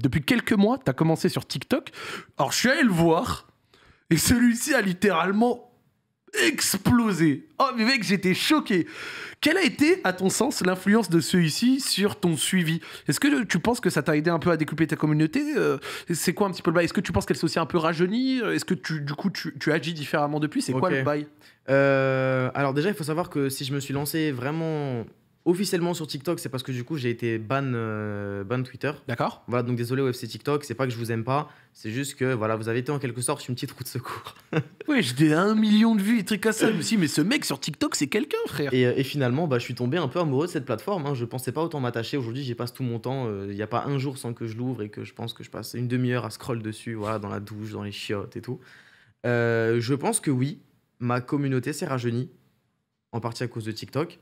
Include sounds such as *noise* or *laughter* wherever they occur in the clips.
Depuis quelques mois, tu as commencé sur TikTok. Alors, je suis allé le voir. Et celui-ci a littéralement explosé. Oh, mais mec, j'étais choqué. Quelle a été, à ton sens, l'influence de celui-ci sur ton suivi Est-ce que tu penses que ça t'a aidé un peu à découper ta communauté euh, C'est quoi un petit peu le bail Est-ce que tu penses qu'elle s'est aussi un peu rajeunie Est-ce que tu, du coup, tu, agis différemment depuis C'est quoi le bail euh, Alors, déjà, il faut savoir que si je me suis lancé vraiment officiellement sur TikTok, c'est parce que du coup j'ai été ban, euh, ban Twitter. D'accord. Voilà, donc désolé OFC TikTok, c'est pas que je vous aime pas, c'est juste que voilà, vous avez été en quelque sorte une petite roue de secours. *laughs* ouais, j'ai à un million de vues et trucs comme ça. Mais si, mais ce mec sur TikTok, c'est quelqu'un, frère. Euh, et, finalement, bah, je suis tombé un peu amoureux de cette plateforme. Hein. Je pensais pas autant m'attacher. Aujourd'hui, j'y passe tout mon temps. Euh, il n'y a pas un jour sans que je l'ouvre et que je pense que je passe une demi-heure à scroll dessus, voilà, dans la douche, dans les chiottes et tout. je pense que oui, ma communauté s'est rajeunie, en partie à cause de TikTok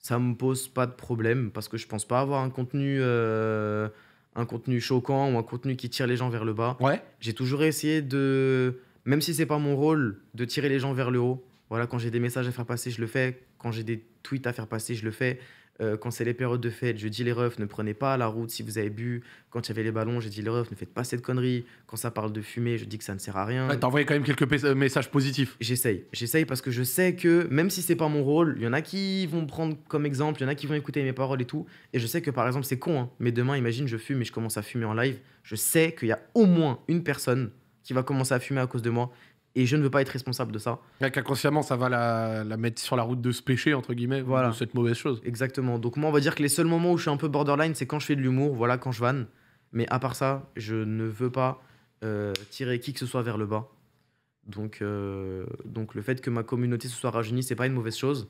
ça me pose pas de problème parce que je pense pas avoir un contenu euh, un contenu choquant ou un contenu qui tire les gens vers le bas. Ouais. J'ai toujours essayé de même si c'est pas mon rôle de tirer les gens vers le haut. Voilà, quand j'ai des messages à faire passer, je le fais, quand j'ai des tweets à faire passer, je le fais. Euh, quand c'est les périodes de fête, je dis les refs, ne prenez pas la route si vous avez bu. Quand il y avait les ballons, j'ai dit les refs, ne faites pas cette connerie. Quand ça parle de fumée, je dis que ça ne sert à rien. T'as envoyé quand même quelques messages positifs. J'essaye, j'essaye parce que je sais que même si c'est pas mon rôle, il y en a qui vont prendre comme exemple, il y en a qui vont écouter mes paroles et tout. Et je sais que par exemple, c'est con, hein, mais demain, imagine, je fume et je commence à fumer en live. Je sais qu'il y a au moins une personne qui va commencer à fumer à cause de moi et je ne veux pas être responsable de ça. inconsciemment ça va la, mettre sur la route de se péché, entre guillemets, de cette mauvaise chose. Exactement. Donc, moi, on va dire que les seuls moments où je suis un peu borderline, c'est quand je fais de l'humour, voilà, quand je vanne. Mais à part ça, je ne veux pas euh, tirer qui que ce soit vers le bas. Donc, euh, donc le fait que ma communauté se soit rajeunie, c'est pas une mauvaise chose.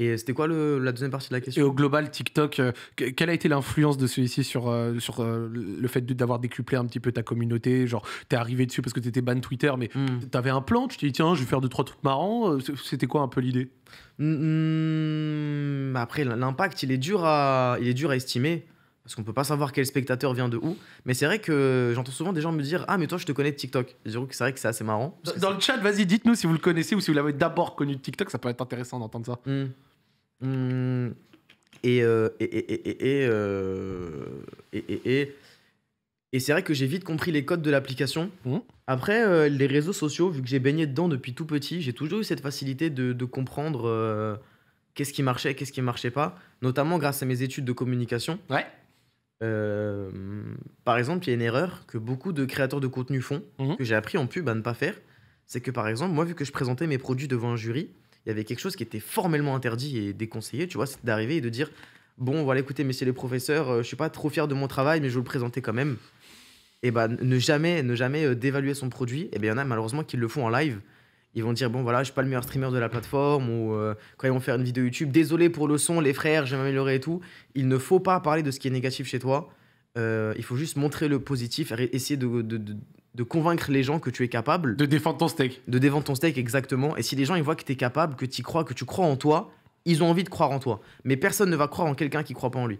Et c'était quoi la deuxième partie de la question Et au global, TikTok, euh, quelle a été l'influence de celui-ci sur, euh, sur euh, le fait d'avoir décuplé un petit peu ta communauté Genre, t'es arrivé dessus parce que t'étais ban Twitter, mais hmm. t'avais un plan, tu t'es dit, tiens, je vais faire deux, trois trucs marrants. C'était quoi un peu l'idée bah Après, l'impact, il, est dur à, il est dur à estimer. Parce qu'on peut pas savoir quel spectateur vient de où. Mais c'est vrai que j'entends souvent des gens me dire Ah, mais toi, je te connais de TikTok. c'est vrai que c'est assez marrant. Dans, le chat, vas-y, dites-nous si vous le connaissez ou si vous l'avez d'abord connu de TikTok. Ça peut être intéressant d'entendre ça. Hmm. Mmh. Euh, et, et, euh, et, et, et, et c'est vrai que j'ai vite compris les codes de l'application. Mmh. Après, euh, les réseaux sociaux, vu que j'ai baigné dedans depuis tout petit, j'ai toujours eu cette facilité de, comprendre qu'est-ce qui marchait, qu'est-ce qui marchait pas, notamment grâce à mes études de communication. Ouais. par exemple, il y a une erreur que beaucoup de créateurs de contenu font, mmh. que j'ai appris en pub à ne pas faire. C'est que par exemple, moi, vu que je présentais mes produits devant un jury, il y avait quelque chose qui était formellement interdit et déconseillé, tu vois, c'est d'arriver et de dire bon, voilà, écoutez, messieurs les professeurs, euh, je suis pas trop fier de mon travail, mais je vais le présenter quand même. Et eh ben, ne jamais, ne jamais euh, dévaluer son produit. Et eh bien, il y en a malheureusement qui le font en live. Ils vont dire bon, voilà, je suis pas le meilleur streamer de la plateforme ou euh, quand ils vont faire une vidéo YouTube, désolé pour le son, les frères, je vais m'améliorer et tout. Il ne faut pas parler de ce qui est négatif chez toi. il faut juste montrer le positif, essayer de, de convaincre les gens que tu es capable. De défendre ton steak. De défendre ton steak, exactement. Et si les gens ils voient que tu es capable, que tu crois, que tu crois en toi, ils ont envie de croire en toi. Mais personne ne va croire en quelqu'un qui croit pas en lui.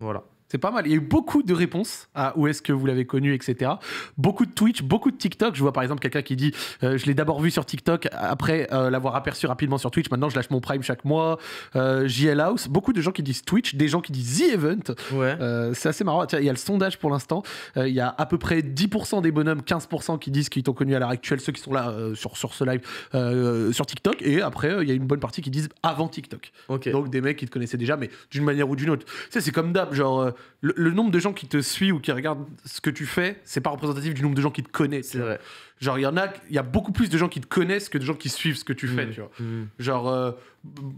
Voilà. C'est pas mal. Il y a eu beaucoup de réponses à où est-ce que vous l'avez connu, etc. Beaucoup de Twitch, beaucoup de TikTok. Je vois par exemple quelqu'un qui dit euh, Je l'ai d'abord vu sur TikTok, après euh, l'avoir aperçu rapidement sur Twitch. Maintenant, je lâche mon Prime chaque mois. Euh, JL House. Beaucoup de gens qui disent Twitch, des gens qui disent The Event. Ouais. c'est assez marrant. il y a le sondage pour l'instant. il y a à peu près 10% des bonhommes, 15% qui disent qu'ils t'ont connu à l'heure actuelle, ceux qui sont là sur, sur ce live, sur TikTok. Et après, il y a une bonne partie qui disent avant TikTok. Donc des mecs qui te connaissaient déjà, mais d'une manière ou d'une autre. Tu c'est comme d'hab. Genre le, nombre de gens qui te suivent ou qui regardent ce que tu fais, c'est pas représentatif du nombre de gens qui te connaissent. C'est vrai. Genre, il y en a, il y a beaucoup plus de gens qui te connaissent que de gens qui suivent ce que tu fais, mm. tu vois. Mm. Genre, euh,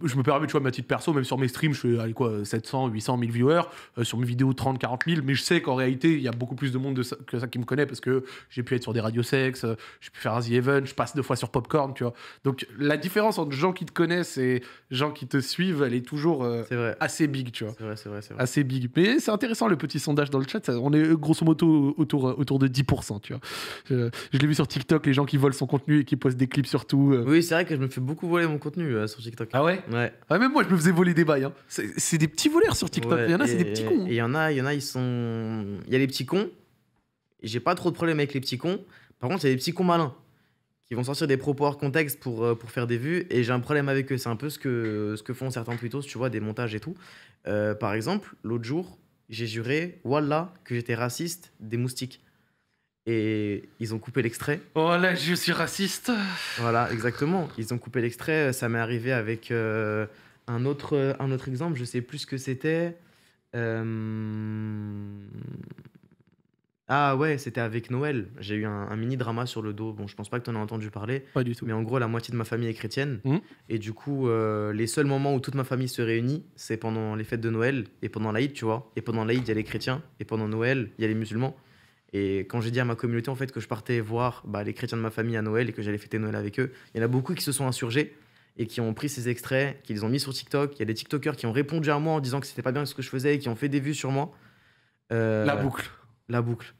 je me permets, tu vois, ma petite perso, même sur mes streams, je fais allez, quoi, 700, 800, 1000 viewers, euh, sur mes vidéos 30, 40 000, mais je sais qu'en réalité, il y a beaucoup plus de monde que ça qui me connaît parce que j'ai pu être sur des radios sex, euh, j'ai pu faire un The Event, je passe deux fois sur Popcorn, tu vois. Donc, la différence entre gens qui te connaissent et gens qui te suivent, elle est toujours assez big, tu vois. C'est vrai, c'est vrai, vrai, Assez big. Mais c'est intéressant le petit sondage dans le chat, on est grosso modo autour, autour de 10%, tu vois. je l'ai vu sur TikTok les gens qui volent son contenu et qui postent des clips sur tout. Euh. Oui, c'est vrai que je me fais beaucoup voler mon contenu euh, sur TikTok. Ah ouais Ouais. Ah, même moi, je me faisais voler des bails. Hein. C'est des petits voleurs sur TikTok. il y en a, c'est des petits cons. il hein. y en a, il y en a, ils sont. Il y a les petits cons. J'ai pas trop de problème avec les petits cons. Par contre, il y a des petits cons malins qui vont sortir des propos hors contexte pour, euh, pour faire des vues et j'ai un problème avec eux. C'est un peu ce que, ce que font certains twittos, tu vois, des montages et tout. par exemple, l'autre jour, j'ai juré, voilà, que j'étais raciste des moustiques et ils ont coupé l'extrait. Oh là, je suis raciste. Voilà, exactement. Ils ont coupé l'extrait. Ça m'est arrivé avec euh, un, autre, un autre exemple. Je sais plus ce que c'était. Euh, ah ouais, c'était avec Noël. J'ai eu un, mini drama sur le dos. Bon, je pense pas que tu en as entendu parler. Pas du tout. Mais en gros, la moitié de ma famille est chrétienne. Mmh. Et du coup, euh, les seuls moments où toute ma famille se réunit, c'est pendant les fêtes de Noël et pendant l'Aïd, tu vois. Et pendant l'Aïd, il y a les chrétiens. Et pendant Noël, il y a les musulmans. Et quand j'ai dit à ma communauté en fait que je partais voir bah, les chrétiens de ma famille à Noël et que j'allais fêter Noël avec eux, il y en a beaucoup qui se sont insurgés et qui ont pris ces extraits, qu'ils ont mis sur TikTok. Il y a des TikTokers qui ont répondu à moi en disant que c'était pas bien ce que je faisais et qui ont fait des vues sur moi. Euh, la boucle. La boucle.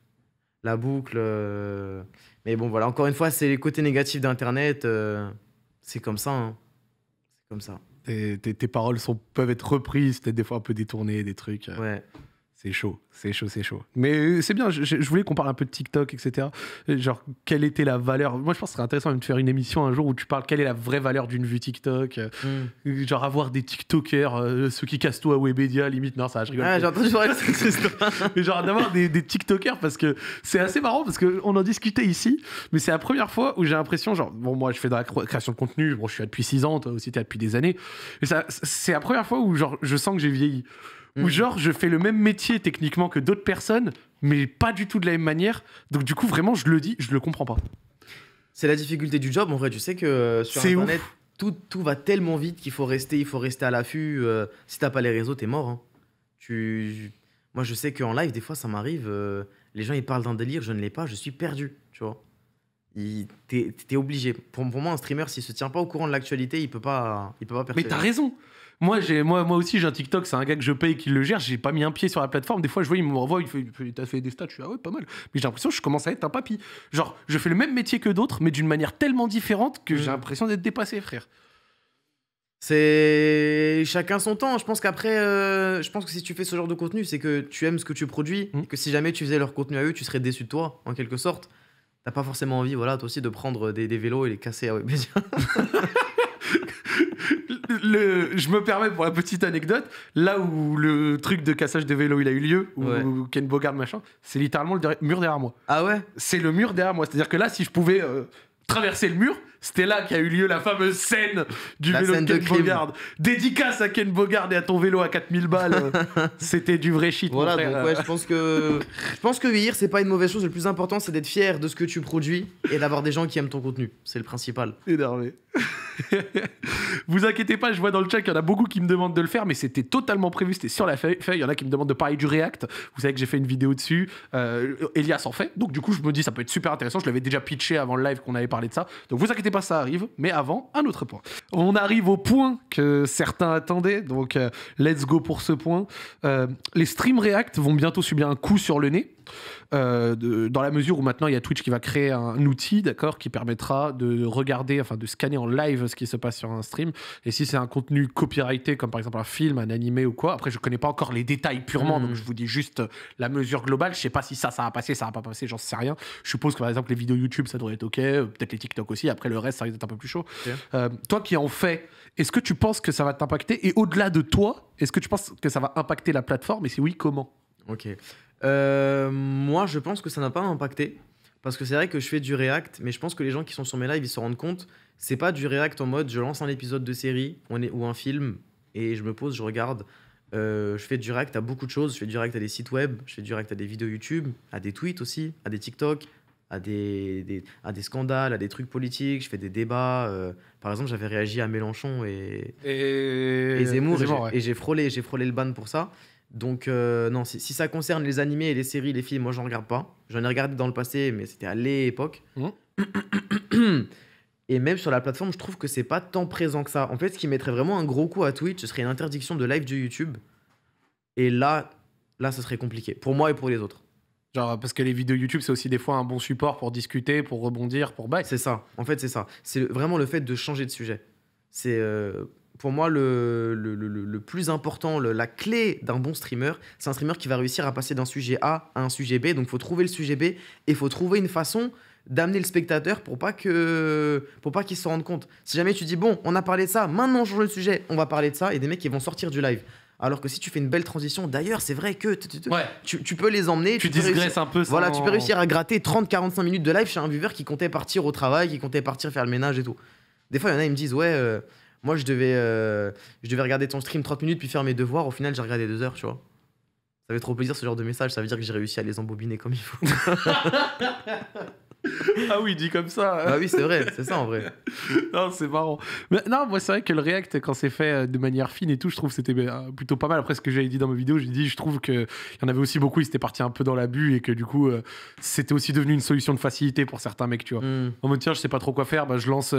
La boucle. Euh. Mais bon, voilà, encore une fois, c'est les côtés négatifs d'Internet. Euh. C'est comme ça. Hein. C'est comme ça. Tes, tes, tes paroles sont, peuvent être reprises, peut-être des fois un peu détournées, des trucs. Ouais. C'est chaud, c'est chaud, c'est chaud. Mais euh, c'est bien, je, voulais qu'on parle un peu de TikTok, etc. Euh, genre, quelle était la valeur Moi, je pense que ce serait intéressant de faire une émission un jour où tu parles quelle est la vraie valeur d'une vue TikTok. Euh, hmm. Genre, avoir des TikTokers, ceux qui cassent tout à Webedia, limite. Non, ça, je rigole. Ah, j'ai entendu *laughs* genre, d'avoir des, TikTokers, parce que c'est assez marrant, parce qu'on en discutait ici, mais c'est la première fois où j'ai l'impression, genre, bon, moi, je fais de la création de contenu, bon, je suis là depuis 6 ans, toi aussi, t'es là depuis des années. Mais c'est la première fois où, genre, je sens que j'ai vieilli ou mm. genre, je fais le même métier techniquement que d'autres personnes, mais pas du tout de la même manière. Donc du coup, vraiment, je le dis, je le comprends pas. C'est la difficulté du job, en vrai. Tu sais que euh, sur Internet, tout, va tellement vite qu'il faut rester, il faut rester à l'affût. Euh, si t'as pas les réseaux, t'es mort. Hein. Tu... Moi, je sais qu'en live, des fois, ça m'arrive. Euh, les gens, ils parlent d'un délire, je ne l'ai pas, je suis perdu, tu vois. T'es obligé. Pour, moi, un streamer, s'il se tient pas au courant de l'actualité, il peut pas, il peut pas perdre. Mais t'as raison. Moi, moi, moi aussi, j'ai un TikTok, c'est un gars que je paye qui le gère. J'ai pas mis un pied sur la plateforme. Des fois, je vois, il me renvoie, il fait, t'as fait des stats. Je suis, ah ouais, pas mal. Mais j'ai l'impression que je commence à être un papy. Genre, je fais le même métier que d'autres, mais d'une manière tellement différente que j'ai mm. l'impression d'être dépassé, frère. C'est chacun son temps. Je pense qu'après, euh, je pense que si tu fais ce genre de contenu, c'est que tu aimes ce que tu produis, mm. que si jamais tu faisais leur contenu à eux, tu serais déçu de toi, en quelque sorte. T'as pas forcément envie, voilà, toi aussi, de prendre des, vélos et les casser ah *laughs* je me permets pour la petite anecdote, là où le truc de cassage de vélo il a eu lieu, où Ken Bogard machin, c'est littéralement le mur derrière moi. Ah ouais C'est le mur derrière moi. C'est-à-dire que là, si je pouvais euh, traverser le mur, c'était là qu'a eu lieu la fameuse scène du vélo de Ken Bogard. Dédicace à Ken Bogard et à ton vélo à 4000 balles. *laughs* C'était du vrai shit. Voilà, donc ouais, je pense que je pense que vieillir c'est pas une mauvaise chose. Le plus important c'est d'être fier de ce que tu produis et d'avoir des gens qui aiment ton contenu. C'est le principal. Énervé. *laughs* vous inquiétez pas, je vois dans le chat qu'il y en a beaucoup qui me demandent de le faire, mais c'était totalement prévu, c'était sur la feuille. Il y en a qui me demandent de parler du React. Vous savez que j'ai fait une vidéo dessus. Euh, Elias en fait, donc du coup je me dis ça peut être super intéressant. Je l'avais déjà pitché avant le live qu'on avait parlé de ça. Donc vous inquiétez eh ben, ça arrive, mais avant, un autre point. On arrive au point que certains attendaient, donc euh, let's go pour ce point. Euh, les streams React vont bientôt subir un coup sur le nez. Euh, de, dans la mesure où maintenant il y a Twitch qui va créer un, outil, d'accord, qui permettra de regarder, enfin de scanner en live ce qui se passe sur un stream. Et si c'est un contenu copyrighté, comme par exemple un film, un animé ou quoi, après je connais pas encore les détails purement, hmm. donc je vous dis juste la mesure globale. Je sais pas si ça, ça va passer, ça va pas passer, j'en sais rien. Je suppose que par exemple les vidéos YouTube, ça devrait être ok, euh, peut-être les TikTok aussi. Après le reste, ça risque d'être un peu plus chaud. Euh, toi qui en fais, est-ce que tu penses que ça va t'impacter Et au-delà de toi, est-ce que tu penses que ça va impacter la plateforme Et si oui, comment Ok. Euh, moi, je pense que ça n'a pas impacté. Parce que c'est vrai que je fais du React, mais je pense que les gens qui sont sur mes lives, ils se rendent compte, c'est pas du React en mode je lance un épisode de série on est, ou un film et je me pose, je regarde. Euh, je fais du React à beaucoup de choses. Je fais du React à des sites web, je fais du React à des vidéos YouTube, à des tweets aussi, à des TikTok, à des, à des scandales, à des trucs politiques. Je fais des débats. Euh, par exemple, j'avais réagi à Mélenchon et, Zemmour, et j'ai frôlé le ban pour ça. Donc, euh, non, si, ça concerne les animés et les séries, les films, moi, j'en regarde pas. J'en ai regardé dans le passé, mais c'était à l'époque. Mmh. et même sur la plateforme, je trouve que c'est pas tant présent que ça. En fait, ce qui mettrait vraiment un gros coup à Twitch, ce serait une interdiction de live de YouTube. Et là, là, ce serait compliqué. Pour moi et pour les autres. Genre, parce que les vidéos YouTube, c'est aussi des fois un bon support pour discuter, pour rebondir, pour bah C'est ça. En fait, c'est ça. C'est vraiment le fait de changer de sujet. C'est. Euh, pour moi, le, le, le, le plus important, la clé d'un bon streamer, c'est un streamer qui va réussir à passer d'un sujet A à un sujet B. Donc, il faut trouver le sujet B et il faut trouver une façon d'amener le spectateur pour pas que pour pas qu'il se rende compte. Si jamais tu dis bon, on a parlé de ça, maintenant on change le sujet, on va parler de ça et des mecs ils vont sortir du live. Alors que si tu fais une belle transition, d'ailleurs, c'est vrai que tu, peux les emmener. Tu, dégresses un peu. voilà, tu peux réussir à gratter 30-45 minutes de live chez un viewer qui comptait partir au travail, qui comptait partir faire le ménage et tout. Des fois, il y en a, ils me disent, ouais, euh, moi, je devais, euh, je devais regarder ton stream 30 minutes puis faire mes devoirs. Au final, j'ai regardé deux heures, tu vois. Ça fait trop plaisir ce genre de message. Ça veut dire que j'ai réussi à les embobiner comme il faut. *laughs* ah oui, dit comme ça. ah oui, c'est vrai, c'est ça en vrai. non, c'est marrant. non, moi, c'est vrai que le React, quand c'est fait euh, de manière fine et tout, je trouve que c'était euh, plutôt pas mal. Après, ce que j'avais dit dans ma vidéo, j'ai dit, je trouve qu'il y en avait aussi beaucoup, ils étaient partis un peu dans l'abus et que du coup, euh, c'était aussi devenu une solution de facilité pour certains mecs, tu vois. Hmm. En mode, tiens, je sais pas trop quoi faire, bah, je lance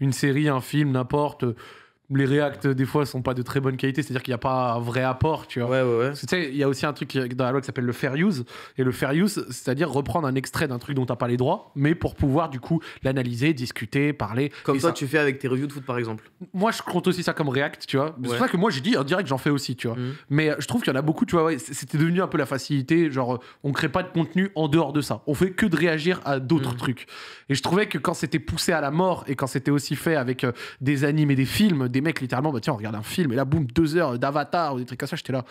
une série, un film, n'importe les React, des fois, sont pas de très bonne qualité, c'est-à-dire qu'il n'y a pas un vrai apport, tu vois. Ouais, ouais, ouais. tu sais, il y a aussi un truc dans la loi qui s'appelle le fair use, et le fair use, c'est-à-dire reprendre un extrait d'un truc dont t'as pas les droits, mais pour pouvoir, du coup, l'analyser, discuter, parler. Comme ça... tu fais avec tes reviews de foot, par exemple. Moi, je compte aussi ça comme React, tu vois. C'est pour ça que moi, j'ai dit en direct, j'en fais aussi, tu vois. Mhm. Mais euh, je trouve qu'il y en a beaucoup, tu vois, c'était devenu un peu la facilité, genre, euh, on crée pas de contenu en dehors de ça. On fait que de réagir à d'autres mhm. trucs. Et je trouvais que quand c'était poussé à la mort et quand c'était aussi fait avec euh, des animes et des films, des mecs littéralement, bah, tiens, on regarde un film et là, boum, deux heures d'avatar ou des trucs comme ça, j'étais là.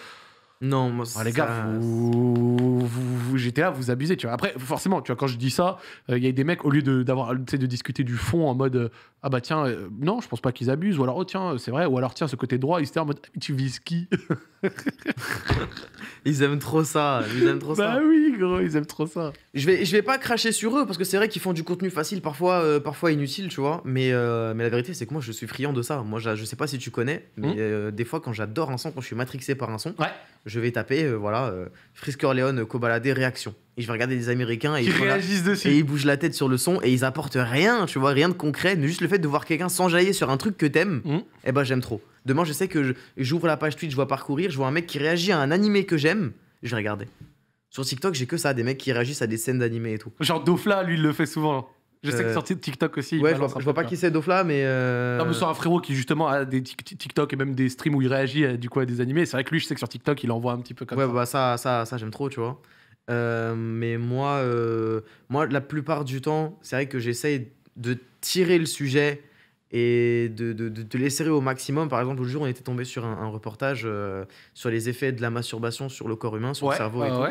Non, moi, ah, les gars, vous, vous, j'étais là, vous abusez, tu vois. Après, forcément, tu vois, quand je dis ça, il euh, y a des mecs, au lieu de, d'avoir, de discuter du fond en mode, ah bah tiens, euh, non, je pense pas qu'ils abusent, ou alors, oh tiens, c'est vrai, ou alors, tiens, ce côté droit, ils étaient en mode, tu vises qui *laughs* Ils aiment trop ça. Ils aiment trop bah ça. oui, gros, ils aiment trop ça. Je vais, je vais pas cracher sur eux parce que c'est vrai qu'ils font du contenu facile, parfois, euh, parfois inutile, tu vois. Mais, euh, mais la vérité, c'est que moi, je suis friand de ça. Moi, je sais pas si tu connais, mais hmm. euh, des fois, quand j'adore un son, quand je suis matrixé par un son, je vais taper, voilà, Frisker Leon, Cobaladé, réaction et je vais regarder des Américains et ils, réagissent et ils bougent la tête sur le son et ils apportent rien, tu vois, rien de concret, mais juste le fait de voir quelqu'un s'enjailler sur un truc que t'aimes, Et mm. eh ben j'aime trop. Demain, je sais que j'ouvre la page Twitch, je vois parcourir, je vois un mec qui réagit à un animé que j'aime, je vais regarder. Sur TikTok, j'ai que ça, des mecs qui réagissent à des scènes d'animé et tout. Genre Dofla, lui, il le fait souvent. Hein. Je sais que euh, sorti de TikTok aussi. Ouais, je vois, je vois pas qui c'est Dofla, mais. Euh, non, mais sur un frérot qui justement a des TikTok et même des streams où il réagit euh, du coup à des animés. C'est vrai que lui, je sais que sur TikTok, il envoie un petit peu comme ça. Ouais, bah ça, ça, ça j'aime trop, tu vois. Euh, mais moi, euh, moi, la plupart du temps, c'est vrai que j'essaye de tirer le sujet et de, de, de, les serrer au maximum. Par exemple, le jour, on était tombé sur un, reportage euh, sur les effets de la masturbation sur le corps humain, sur le cerveau et tout.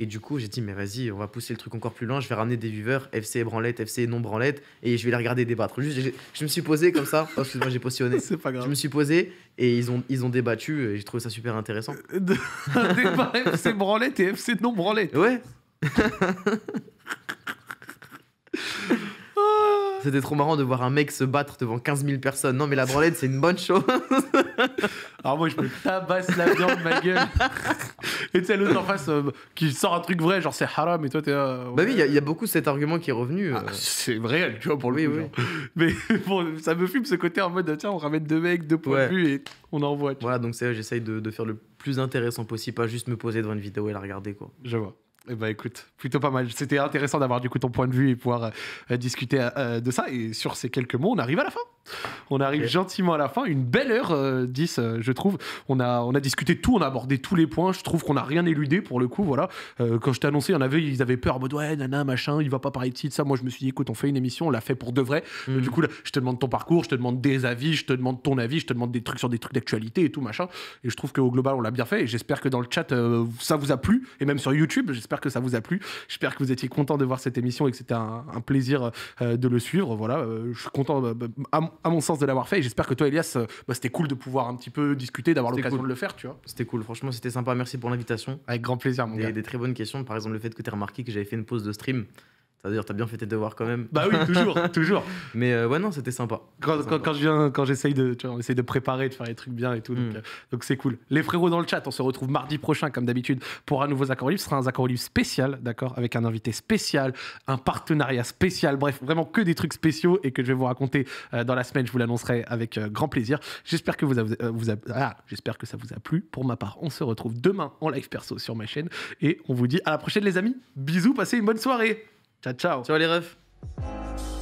Et du coup, j'ai dit, mais vas-y, on va pousser le truc encore plus loin. Je vais ramener des viveurs, FC branlette, FC non branlette, et je vais les regarder débattre. Juste, je, me suis posé comme ça. parce oh, moi j'ai *laughs* potionné. C'est pas grave. Je me suis posé et ils ont, ils ont débattu et j'ai trouvé ça super intéressant. Euh, un débat *laughs* FC branlette et FC non branlette. Ouais. *laughs* C'était trop marrant de voir un mec se battre devant 15 000 personnes. Non, mais la branlette, c'est une bonne chose. *laughs* Alors moi, je me tabasse la de ma gueule. *laughs* Et tu sais, l'autre en face euh, qui sort un truc vrai, genre c'est haram, et toi, t'es. Euh, bah oui, il y, a beaucoup cet argument qui est revenu. Euh. Ah, bah, c'est vrai, tu vois, pour le coup, *laughs* Mais bon, ça me fume ce côté en mode, tiens, on ramène deux mecs, deux points de vue, et on envoie. Voilà, donc j'essaye de, de faire le plus intéressant possible, pas juste me poser devant une vidéo et la regarder, quoi. Je vois. Eh ben écoute, plutôt pas mal. C'était intéressant d'avoir du coup ton point de vue et pouvoir euh, discuter euh, euh, de ça. Et sur ces quelques mots, on arrive à la fin. On arrive gentiment à la fin. Une belle heure 10, je trouve. On a, on a discuté tout, on a abordé tous les points. Je trouve qu'on n'a rien éludé pour le coup. Voilà. quand je t'ai annoncé, il y en avait, ils avaient peur en mode ouais, nana, machin, il va pas parler de ça. Moi, je me suis dit, écoute, on fait une émission, on l'a fait pour de vrai. Mmh. Du coup, là, je te demande ton parcours, je te demande des avis, je te demande ton avis, je te demande des trucs sur des trucs d'actualité et tout, machin. Et je trouve qu'au global, on l'a bien fait. Et j'espère que dans le chat, ça vous a plu. Et même sur YouTube, j'espère que ça vous a plu. J'espère que vous étiez content de voir cette émission et que c'était un, plaisir euh, de le suivre. Voilà, euh, je suis content, bah, bah, à, mon sens, de l'avoir fait. Et j'espère que toi, Elias, euh, bah, c'était cool de pouvoir un petit peu discuter, d'avoir l'occasion de le faire, tu vois. C'était cool. Franchement, c'était sympa. Merci pour l'invitation. Avec grand plaisir, mon des, gars. Des très bonnes questions. Par exemple, le fait que tu as remarqué que j'avais fait une pause de stream. C'est-à-dire, t'as bien fait tes devoirs quand même. Bah oui, *laughs* toujours, toujours. Mais euh, ouais, non, c'était sympa. Quand, Quand, quand, je j'essaye de, de préparer, de faire les trucs bien et tout. Mm. Euh, donc c'est cool. Les frérots dans le chat, on se retrouve mardi prochain, comme d'habitude, pour un nouveau accord Ce sera un accord spécial, d'accord Avec un invité spécial, un partenariat spécial. Bref, vraiment que des trucs spéciaux et que je vais vous raconter euh, dans la semaine. Je vous l'annoncerai avec grand plaisir. J'espère que, vous, vous ah, j'espère que ça vous a plu. Pour ma part, on se retrouve demain en live perso sur ma chaîne. Et on vous dit à la prochaine, les amis. Bisous, passez une bonne soirée. Ciao, ciao. Ciao les refs.